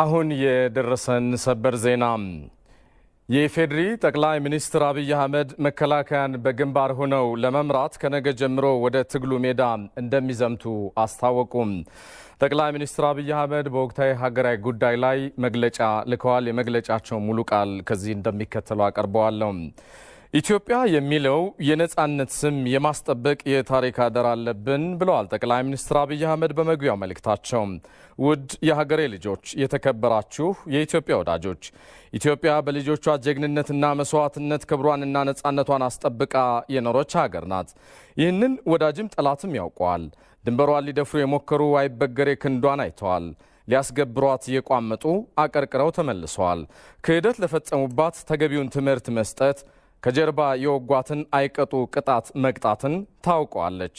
አሁን የደረሰን ሰበር ዜና የኢፌዴሪ ጠቅላይ ሚኒስትር አብይ አህመድ መከላከያን በግንባር ሆነው ለመምራት ከነገ ጀምሮ ወደ ትግሉ ሜዳ እንደሚዘምቱ አስታወቁም። ጠቅላይ ሚኒስትር አብይ አህመድ በወቅታዊ ሀገራዊ ጉዳይ ላይ መግለጫ ልከዋል። የመግለጫቸው ሙሉ ቃል ከዚህ እንደሚከተለው አቀርበዋለሁ። ኢትዮጵያ የሚለው የነጻነት ስም የማስጠበቅ የታሪክ አደራ አለብን ብለዋል ጠቅላይ ሚኒስትር አብይ አህመድ በመግቢያው መልእክታቸው። ውድ የሀገሬ ልጆች፣ የተከበራችሁ የኢትዮጵያ ወዳጆች፣ ኢትዮጵያ በልጆቿ ጀግንነትና መስዋዕትነት ክብሯንና ነጻነቷን አስጠብቃ የኖረች ሀገር ናት። ይህንን ወዳጅም ጠላትም ያውቀዋል። ድንበሯን ሊደፍሩ የሞከሩ አይበገሬ ክንዷን አይተዋል። ሊያስገብሯት የቋመጡ አቀርቅረው ተመልሰዋል። ክህደት ለፈጸሙባት ተገቢውን ትምህርት መስጠት ከጀርባ የወጓትን አይቀጡ ቅጣት መቅጣትን ታውቀዋለች።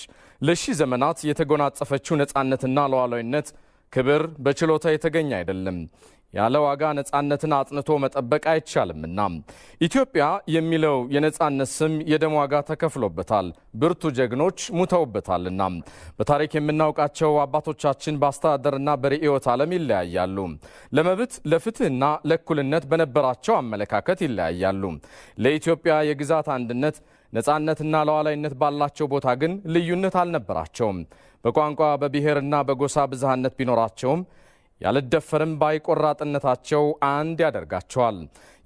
ለሺህ ዘመናት የተጎናጸፈችው ነፃነትና ሉዓላዊነት ክብር በችሎታ የተገኘ አይደለም። ያለ ዋጋ ነፃነትን አጽንቶ መጠበቅ አይቻልምና ኢትዮጵያ የሚለው የነፃነት ስም የደም ዋጋ ተከፍሎበታል፣ ብርቱ ጀግኖች ሙተውበታልና። በታሪክ የምናውቃቸው አባቶቻችን በአስተዳደርና በርዕዮተ ዓለም ይለያያሉ። ለመብት ለፍትህና ለእኩልነት በነበራቸው አመለካከት ይለያያሉ። ለኢትዮጵያ የግዛት አንድነት ነፃነትና ለዋላይነት ባላቸው ቦታ ግን ልዩነት አልነበራቸውም። በቋንቋ በብሔርና በጎሳ ብዝሃነት ቢኖራቸውም ያልደፈርም ባይቆራጥነታቸው አንድ ያደርጋቸዋል።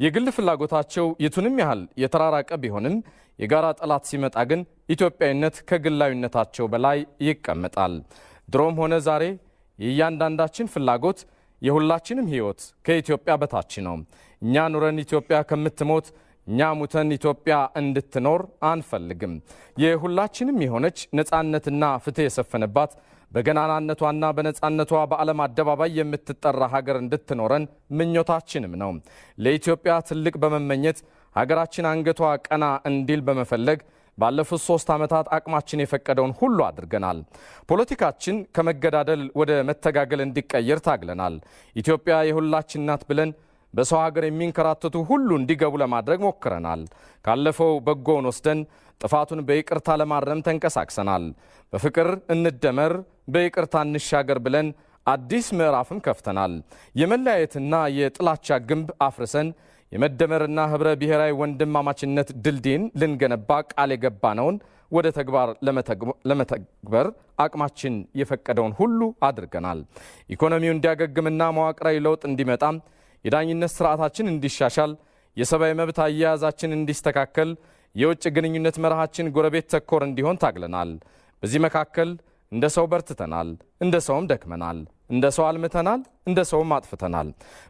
የግል ፍላጎታቸው የቱንም ያህል የተራራቀ ቢሆንም የጋራ ጠላት ሲመጣ ግን ኢትዮጵያዊነት ከግላዊነታቸው በላይ ይቀመጣል። ድሮም ሆነ ዛሬ የእያንዳንዳችን ፍላጎት የሁላችንም ሕይወት ከኢትዮጵያ በታች ነው። እኛ ኑረን ኢትዮጵያ ከምትሞት እኛ ሙተን ኢትዮጵያ እንድትኖር አንፈልግም። የሁላችንም የሆነች ነፃነትና ፍትህ የሰፈነባት በገናናነቷና በነፃነቷ በዓለም አደባባይ የምትጠራ ሀገር እንድትኖረን ምኞታችንም ነው። ለኢትዮጵያ ትልቅ በመመኘት ሀገራችን አንገቷ ቀና እንዲል በመፈለግ ባለፉት ሶስት ዓመታት አቅማችን የፈቀደውን ሁሉ አድርገናል። ፖለቲካችን ከመገዳደል ወደ መተጋገል እንዲቀየር ታግለናል። ኢትዮጵያ የሁላችን ናት ብለን በሰው ሀገር የሚንከራተቱ ሁሉ እንዲገቡ ለማድረግ ሞክረናል። ካለፈው በጎውን ወስደን ጥፋቱን በይቅርታ ለማረም ተንቀሳቅሰናል። በፍቅር እንደመር፣ በይቅርታ እንሻገር ብለን አዲስ ምዕራፍም ከፍተናል። የመለያየትና የጥላቻ ግንብ አፍርሰን የመደመርና ህብረ ብሔራዊ ወንድማማችነት ድልድይን ልንገነባ ቃል የገባነውን ወደ ተግባር ለመተግበር አቅማችን የፈቀደውን ሁሉ አድርገናል። ኢኮኖሚው እንዲያገግምና መዋቅራዊ ለውጥ እንዲመጣም የዳኝነት ስርዓታችን እንዲሻሻል፣ የሰብአዊ መብት አያያዛችን እንዲስተካከል፣ የውጭ ግንኙነት መርሃችን ጎረቤት ተኮር እንዲሆን ታግለናል። በዚህ መካከል እንደ ሰው በርትተናል፣ እንደ ሰውም ደክመናል፣ እንደ ሰው አልምተናል፣ እንደ ሰውም አጥፍተናል።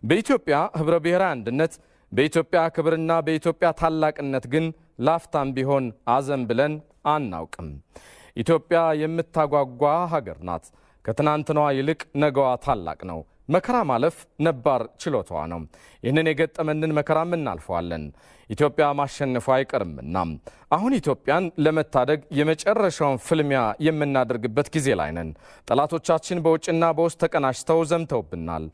በኢትዮጵያ ህብረ ብሔራዊ አንድነት፣ በኢትዮጵያ ክብርና በኢትዮጵያ ታላቅነት ግን ላፍታም ቢሆን አዘን ብለን አናውቅም። ኢትዮጵያ የምታጓጓ ሀገር ናት። ከትናንትናዋ ይልቅ ነገዋ ታላቅ ነው። መከራ ማለፍ ነባር ችሎታዋ ነው። ይህንን የገጠመንን መከራም እናልፈዋለን። ኢትዮጵያ ማሸነፉ አይቀርምና አሁን ኢትዮጵያን ለመታደግ የመጨረሻውን ፍልሚያ የምናደርግበት ጊዜ ላይ ነን። ጠላቶቻችን በውጭና በውስጥ ተቀናጅተው ዘምተውብናል።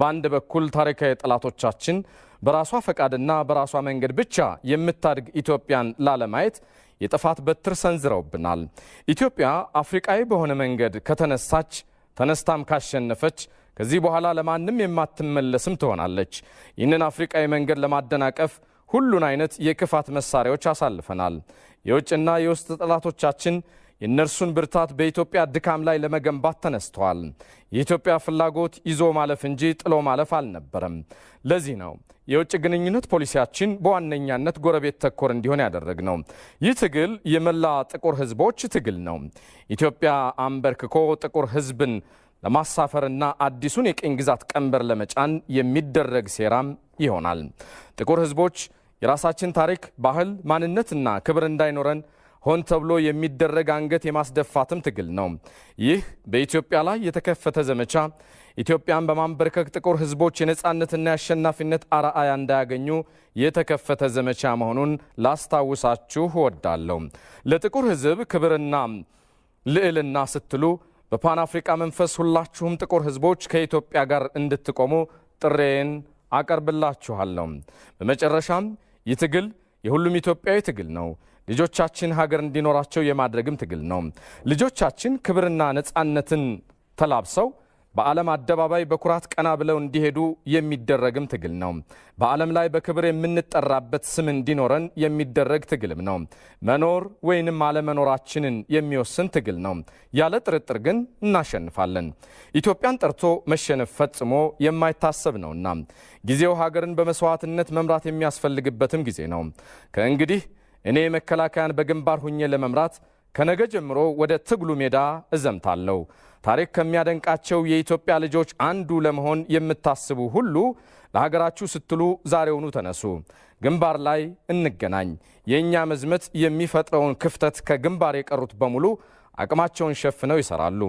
በአንድ በኩል ታሪካዊ ጠላቶቻችን በራሷ ፈቃድና በራሷ መንገድ ብቻ የምታድግ ኢትዮጵያን ላለማየት የጥፋት በትር ሰንዝረውብናል። ኢትዮጵያ አፍሪቃዊ በሆነ መንገድ ከተነሳች ተነስታም ካሸነፈች ከዚህ በኋላ ለማንም የማትመለስም ትሆናለች። ይህንን አፍሪቃዊ መንገድ ለማደናቀፍ ሁሉን አይነት የክፋት መሳሪያዎች አሳልፈናል። የውጭና የውስጥ ጠላቶቻችን የእነርሱን ብርታት በኢትዮጵያ ድካም ላይ ለመገንባት ተነስተዋል። የኢትዮጵያ ፍላጎት ይዞ ማለፍ እንጂ ጥሎ ማለፍ አልነበረም። ለዚህ ነው የውጭ ግንኙነት ፖሊሲያችን በዋነኛነት ጎረቤት ተኮር እንዲሆን ያደረግ ነው። ይህ ትግል የመላ ጥቁር ሕዝቦች ትግል ነው። ኢትዮጵያ አንበርክኮ ጥቁር ሕዝብን ለማሳፈርና አዲሱን የቅኝ ግዛት ቀንበር ለመጫን የሚደረግ ሴራም ይሆናል። ጥቁር ሕዝቦች የራሳችን ታሪክ፣ ባህል፣ ማንነትና ክብር እንዳይኖረን ሆን ተብሎ የሚደረግ አንገት የማስደፋትም ትግል ነው። ይህ በኢትዮጵያ ላይ የተከፈተ ዘመቻ ኢትዮጵያን በማንበርከክ ጥቁር ሕዝቦች የነፃነትና የአሸናፊነት አርአያ እንዳያገኙ የተከፈተ ዘመቻ መሆኑን ላስታውሳችሁ እወዳለሁ። ለጥቁር ሕዝብ ክብርና ልዕልና ስትሉ በፓን አፍሪካ መንፈስ ሁላችሁም ጥቁር ህዝቦች ከኢትዮጵያ ጋር እንድትቆሙ ጥሬን አቀርብላችኋለሁ። በመጨረሻም ይህ ትግል የሁሉም ኢትዮጵያዊ ትግል ነው። ልጆቻችን ሀገር እንዲኖራቸው የማድረግም ትግል ነው። ልጆቻችን ክብርና ነፃነትን ተላብሰው በዓለም አደባባይ በኩራት ቀና ብለው እንዲሄዱ የሚደረግም ትግል ነው። በዓለም ላይ በክብር የምንጠራበት ስም እንዲኖረን የሚደረግ ትግልም ነው። መኖር ወይንም አለመኖራችንን የሚወስን ትግል ነው። ያለ ጥርጥር ግን እናሸንፋለን። ኢትዮጵያን ጠርቶ መሸነፍ ፈጽሞ የማይታሰብ ነውና ጊዜው ሀገርን በመስዋዕትነት መምራት የሚያስፈልግበትም ጊዜ ነው። ከእንግዲህ እኔ መከላከያን በግንባር ሁኜ ለመምራት ከነገ ጀምሮ ወደ ትግሉ ሜዳ እዘምታለሁ። ታሪክ ከሚያደንቃቸው የኢትዮጵያ ልጆች አንዱ ለመሆን የምታስቡ ሁሉ ለሀገራችሁ ስትሉ ዛሬውኑ ተነሱ፣ ግንባር ላይ እንገናኝ። የእኛ መዝመት የሚፈጥረውን ክፍተት ከግንባር የቀሩት በሙሉ አቅማቸውን ሸፍነው ይሰራሉ።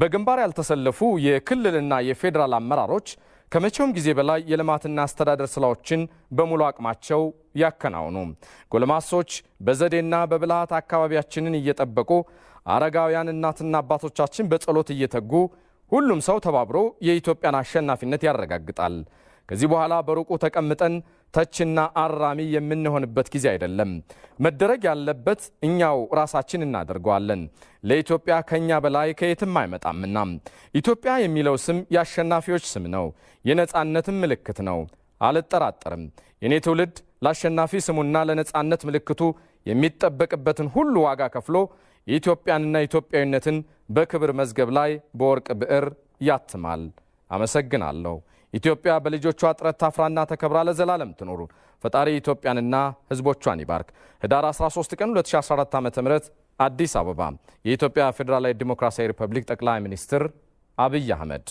በግንባር ያልተሰለፉ የክልልና የፌዴራል አመራሮች ከመቼውም ጊዜ በላይ የልማትና አስተዳደር ስራዎችን በሙሉ አቅማቸው ያከናውኑ። ጎልማሶች በዘዴና በብልሃት አካባቢያችንን እየጠበቁ አረጋውያን እናትና አባቶቻችን በጸሎት እየተጉ ሁሉም ሰው ተባብሮ የኢትዮጵያን አሸናፊነት ያረጋግጣል። ከዚህ በኋላ በሩቁ ተቀምጠን ተችና አራሚ የምንሆንበት ጊዜ አይደለም። መደረግ ያለበት እኛው ራሳችን እናደርገዋለን። ለኢትዮጵያ ከኛ በላይ ከየትም አይመጣምና ኢትዮጵያ የሚለው ስም የአሸናፊዎች ስም ነው፣ የነፃነትም ምልክት ነው። አልጠራጠርም። የኔ ትውልድ ለአሸናፊ ስሙና ለነፃነት ምልክቱ የሚጠበቅበትን ሁሉ ዋጋ ከፍሎ የኢትዮጵያንና ኢትዮጵያዊነትን በክብር መዝገብ ላይ በወርቅ ብዕር ያትማል። አመሰግናለሁ። ኢትዮጵያ በልጆቿ ጥረት ታፍራና ተከብራ ለዘላለም ትኖሩ። ፈጣሪ ኢትዮጵያንና ሕዝቦቿን ይባርክ። ህዳር 13 ቀን 2014 ዓ ም አዲስ አበባ የኢትዮጵያ ፌዴራላዊ ዲሞክራሲያዊ ሪፐብሊክ ጠቅላይ ሚኒስትር አብይ አህመድ